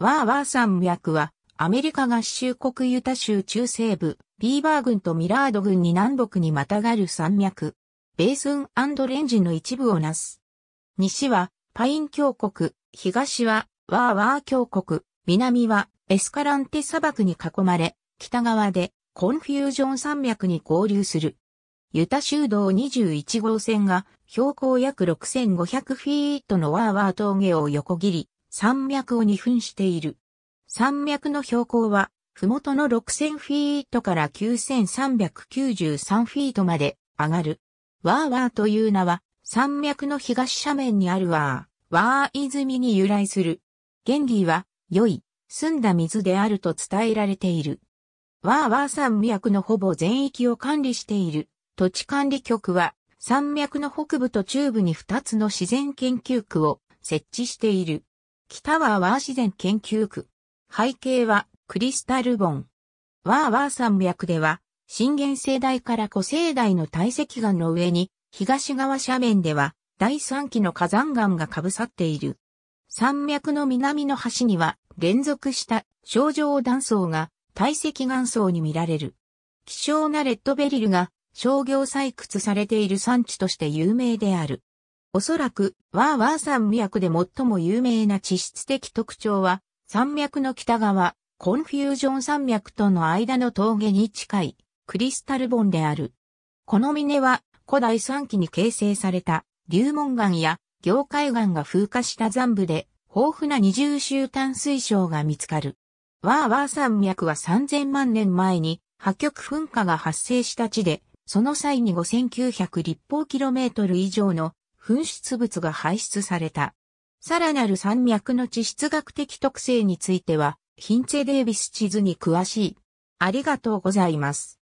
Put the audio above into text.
ワーワー山脈は、アメリカ合衆国ユタ州中西部、ビーバー郡とミラード郡に南北にまたがる山脈、ベースンレンジの一部をなす。西は、パイン峡谷、東は、ワーワー峡谷、南は、エスカランテ砂漠に囲まれ、北側で、コンフュージョン山脈に合流する。ユタ州道21号線が、標高約6500フィートのワーワー峠を横切り、山脈を二分している。山脈の標高は、麓の6000フィートから9393フィートまで上がる。ワーワーという名は、山脈の東斜面にあるワー、ワー泉に由来する。原理は、良い、澄んだ水であると伝えられている。ワーワー山脈のほぼ全域を管理している。土地管理局は、山脈の北部と中部に2つの自然研究区を設置している。北は和ワー自然研究区。背景はクリスタルボン。ワーワー山脈では、新源世代から古世代の堆積岩の上に、東側斜面では、第三期の火山岩がかぶさっている。山脈の南の端には、連続した症状断層が堆積岩層に見られる。希少なレッドベリルが商業採掘されている産地として有名である。おそらく、ワーワー山脈で最も有名な地質的特徴は、山脈の北側、コンフュージョン山脈との間の峠に近い、クリスタルボンである。この峰は、古代3期に形成された、流門岩や凝灰岩が風化した残部で、豊富な二重集炭水晶が見つかる。ワーワー山脈は3000万年前に破局噴火が発生した地で、その際に5900立方キロメートル以上の噴出物が排出された。さらなる山脈の地質学的特性については、ヒンツェ・デービス地図に詳しい。ありがとうございます。